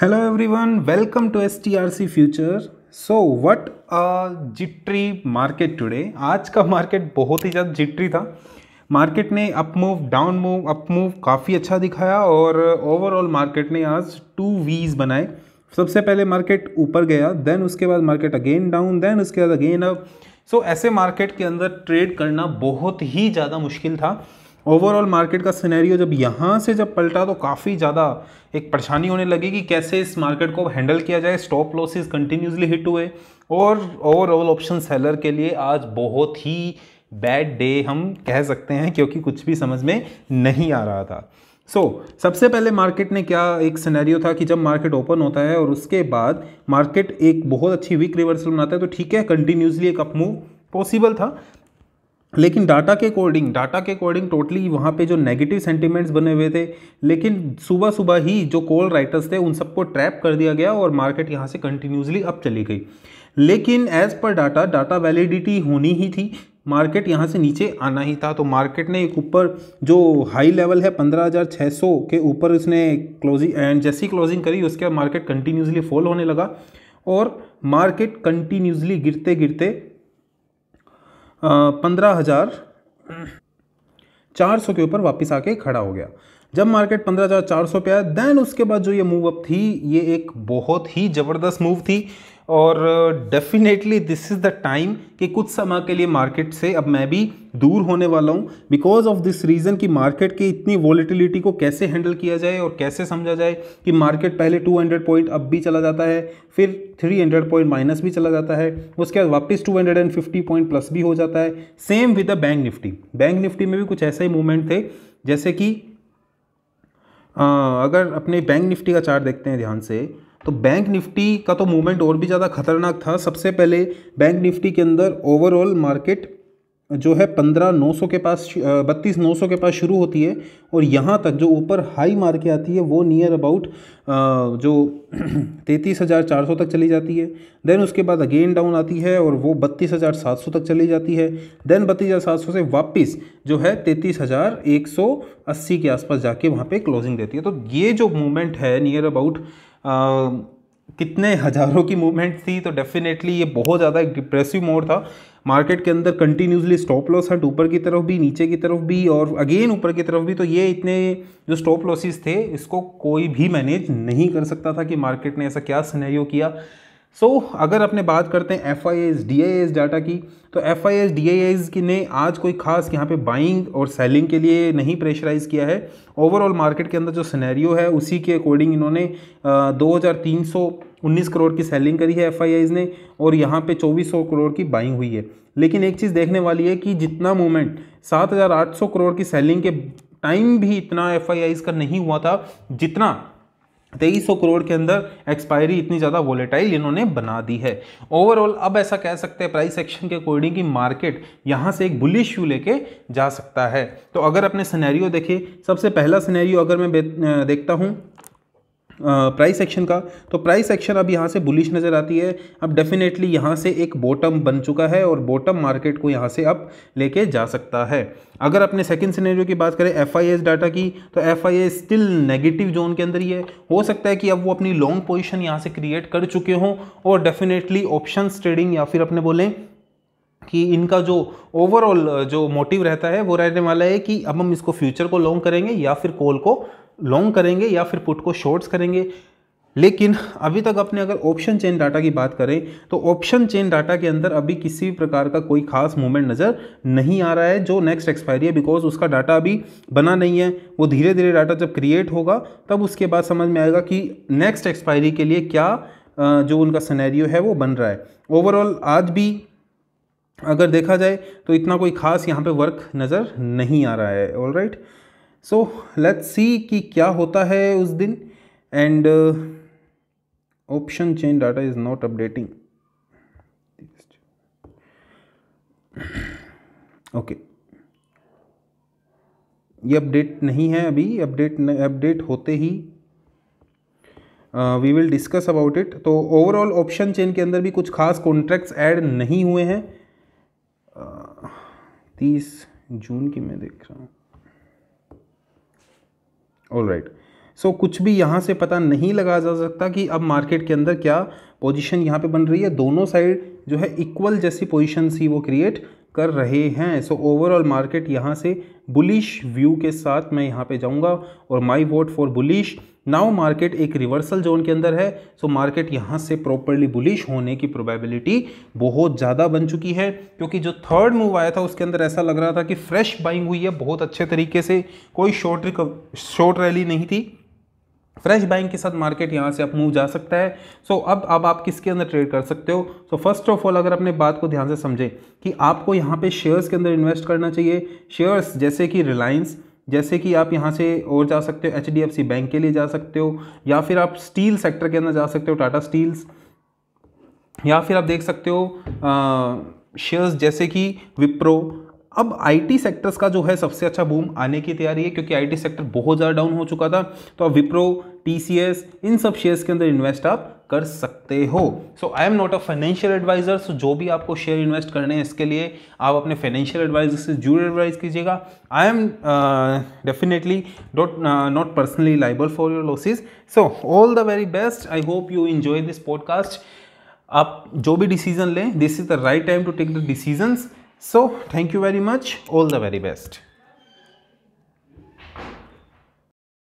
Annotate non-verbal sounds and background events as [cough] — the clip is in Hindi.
Hello everyone welcome to STRC future so what a jittery market today आज का मार्केट बहुत ही ज़्यादा जिट्री था मार्केट ने up move down move up move काफ़ी अच्छा दिखाया और ओवरऑल मार्केट ने आज टू वीज बनाए सबसे पहले मार्केट ऊपर गया देन उसके बाद मार्केट अगेन डाउन देन उसके बाद अगेन अप सो ऐसे मार्केट के अंदर ट्रेड करना बहुत ही ज़्यादा मुश्किल था ओवरऑल मार्केट का सिनेरियो जब यहाँ से जब पलटा तो काफ़ी ज़्यादा एक परेशानी होने लगी कि कैसे इस मार्केट को हैंडल किया जाए स्टॉप लॉसेस कंटिन्यूसली हिट हुए और ओवरऑल ऑप्शन सेलर के लिए आज बहुत ही बैड डे हम कह सकते हैं क्योंकि कुछ भी समझ में नहीं आ रहा था सो so, सबसे पहले मार्केट ने क्या एक सिनेरियो था कि जब मार्केट ओपन होता है और उसके बाद मार्केट एक बहुत अच्छी वीक रिवर्सल बनाता है तो ठीक है कंटिन्यूसली एक अपमूव पॉसिबल था लेकिन डाटा के अकॉर्डिंग डाटा के अकॉर्डिंग टोटली वहाँ पे जो नेगेटिव सेंटीमेंट्स बने हुए थे लेकिन सुबह सुबह ही जो कॉल राइटर्स थे उन सबको ट्रैप कर दिया गया और मार्केट यहाँ से कंटिन्यूसली अप चली गई लेकिन as per data data validity होनी ही थी मार्केट यहाँ से नीचे आना ही था तो मार्केट ने एक ऊपर जो हाई लेवल है पंद्रह के ऊपर उसने क्लोजिंग एंड जैसी क्लोजिंग करी उसके बाद मार्केट कंटिन्यूसली फॉल होने लगा और मार्केट कंटिन्यूसली गिरते गिरते पंद्रह हज़ार चार सौ के ऊपर वापस आके खड़ा हो गया जब मार्केट पंद्रह हज़ार चार सौ पे आया देन उसके बाद जो ये मूव अप थी ये एक बहुत ही ज़बरदस्त मूव थी और definitely this is the time कि कुछ समय के लिए मार्केट से अब मैं भी दूर होने वाला हूँ बिकॉज ऑफ दिस रीज़न कि मार्केट की इतनी वॉलिटिलिटी को कैसे हैंडल किया जाए और कैसे समझा जाए कि मार्केट पहले 200 पॉइंट अब भी चला जाता है फिर 300 पॉइंट माइनस भी चला जाता है उसके बाद वापस 250 पॉइंट प्लस भी हो जाता है same with the Bank Nifty Bank Nifty में भी कुछ ऐसे ही मूवमेंट थे जैसे कि आ, हाँ, अगर अपने बैंक निफ्टी का चार्ट देखते हैं ध्यान से तो बैंक निफ्टी का तो मूवमेंट और भी ज़्यादा खतरनाक था सबसे पहले बैंक निफ्टी के अंदर ओवरऑल मार्केट जो है पंद्रह नौ सौ के पास बत्तीस नौ सौ के पास शुरू होती है और यहाँ तक जो ऊपर हाई मार के आती है वो नियर अबाउट जो [clears throat] तैंतीस हज़ार चार सौ तक चली जाती है देन उसके बाद अगेन डाउन आती है और वो बत्तीस हज़ार सात सौ तक चली जाती है देन बत्तीस हज़ार सात सौ से वापस जो है तैंतीस हज़ार एक सौ अस्सी के आसपास जाके वहाँ पे क्लोजिंग देती है तो ये जो मूवमेंट है नियर अबाउट कितने हज़ारों की मूवमेंट थी तो डेफिनेटली ये बहुत ज़्यादा एक डिप्रेसिव मोड था मार्केट के अंदर कंटिन्यूसली स्टॉप लॉस हट ऊपर की तरफ भी नीचे की तरफ भी और अगेन ऊपर की तरफ भी तो ये इतने जो स्टॉप लॉसेस थे इसको कोई भी मैनेज नहीं कर सकता था कि मार्केट ने ऐसा क्या सिनेरियो किया सो so, अगर अपने बात करते हैं F I D I S data की तो F I S D I की ने आज कोई खास यहाँ पे बाइंग और सेलिंग के लिए नहीं प्रेशराइज किया है ओवरऑल मार्केट के अंदर जो सिनेरियो है उसी के अकॉर्डिंग इन्होंने दो हज़ार तीन सौ उन्नीस करोड़ की सेलिंग करी है एफ ने और यहाँ पे चौबीस सौ करोड़ की बाइंग हुई है लेकिन एक चीज़ देखने वाली है कि जितना मूवमेंट सात हज़ार आठ सौ करोड़ की सेलिंग के टाइम भी इतना एफ का नहीं हुआ था जितना तेईस सौ करोड़ के अंदर एक्सपायरी इतनी ज़्यादा वॉलेटाइल इन्होंने बना दी है ओवरऑल अब ऐसा कह सकते हैं प्राइस एक्शन के अकॉर्डिंग की मार्केट यहाँ से एक बुलिश व्यू लेके जा सकता है तो अगर अपने सिनेरियो देखें सबसे पहला सिनेरियो अगर मैं देखता हूँ प्राइस एक्शन का तो प्राइस एक्शन अब यहाँ से बुलिश नज़र आती है अब डेफिनेटली यहाँ से एक बॉटम बन चुका है और बॉटम मार्केट को यहाँ से अब लेके जा सकता है अगर अपने सेकंड सिनेरियो की बात करें एफ डाटा की तो एफ स्टिल नेगेटिव जोन के अंदर ही है हो सकता है कि अब वो अपनी लॉन्ग पोजिशन यहाँ से क्रिएट कर चुके हों और डेफिनेटली ऑप्शन ट्रेडिंग या फिर अपने बोलें कि इनका जो ओवरऑल जो मोटिव रहता है वो रहने वाला है कि अब हम इसको फ्यूचर को लॉन्ग करेंगे या फिर कॉल को लॉन्ग करेंगे या फिर पुट को शॉर्ट्स करेंगे लेकिन अभी तक अपने अगर ऑप्शन चेन डाटा की बात करें तो ऑप्शन चेन डाटा के अंदर अभी किसी भी प्रकार का कोई खास मूवमेंट नज़र नहीं आ रहा है जो नेक्स्ट एक्सपायरी है बिकॉज उसका डाटा अभी बना नहीं है वो धीरे धीरे डाटा जब क्रिएट होगा तब उसके बाद समझ में आएगा कि नेक्स्ट एक्सपायरी के लिए क्या जो उनका सनेरियो है वो बन रहा है ओवरऑल आज भी अगर देखा जाए तो इतना कोई खास यहाँ पर वर्क नज़र नहीं आ रहा है all right right? So let's see कि क्या होता है उस दिन and option change data is not updating okay ये अपडेट नहीं है अभी अपडेट अपडेट होते ही we will discuss about it तो ओवरऑल ऑप्शन चेन के अंदर भी कुछ खास कॉन्ट्रैक्ट्स ऐड नहीं हुए हैं uh, तीस जून की मैं देख रहा हूँ ऑल राइट सो कुछ भी यहाँ से पता नहीं लगा जा सकता कि अब मार्केट के अंदर क्या पोजीशन यहाँ पे बन रही है दोनों साइड जो है इक्वल जैसी पोजिशन सी वो क्रिएट कर रहे हैं सो ओवरऑल मार्केट यहाँ से बुलिश व्यू के साथ मैं यहाँ पे जाऊँगा और my vote for bullish now market एक रिवर्सल जोन के अंदर है सो मार्केट यहाँ से प्रॉपरली बुलिश होने की प्रोबेबिलिटी बहुत ज़्यादा बन चुकी है क्योंकि जो थर्ड मूव आया था उसके अंदर ऐसा लग रहा था कि फ्रेश बाइंग हुई है बहुत अच्छे तरीके से कोई शॉर्ट रिकव शॉर्ट रैली नहीं थी फ्रेश बाइंग के साथ मार्केट यहाँ से अप मूव जा सकता है सो so, अब अब आप किसके अंदर ट्रेड कर सकते हो सो फर्स्ट ऑफ ऑल अगर अपने बात को ध्यान से समझें कि आपको यहाँ पे शेयर्स के अंदर इन्वेस्ट करना चाहिए शेयर्स जैसे कि रिलायंस जैसे कि आप यहाँ से और जा सकते हो एच बैंक के लिए जा सकते हो या फिर आप स्टील सेक्टर के अंदर जा सकते हो टाटा स्टील्स या फिर आप देख सकते हो शेयर्स जैसे कि विप्रो अब आईटी सेक्टर्स का जो है सबसे अच्छा बूम आने की तैयारी है क्योंकि आईटी सेक्टर बहुत ज़्यादा डाउन हो चुका था तो अब विप्रो टीसीएस इन सब शेयर्स के अंदर इन्वेस्ट आप कर सकते हो so I am not a financial advisor so जो भी आपको शेयर इन्वेस्ट करने हैं इसके लिए आप अपने फाइनेंशियल एडवाइजर से जरूर एडवाइज कीजिएगा I am definitely do not personally liable for your losses so all the very best I hope you enjoy this podcast आप जो भी डिसीजन लें this is the right time to take the decision so thank you very much all the very best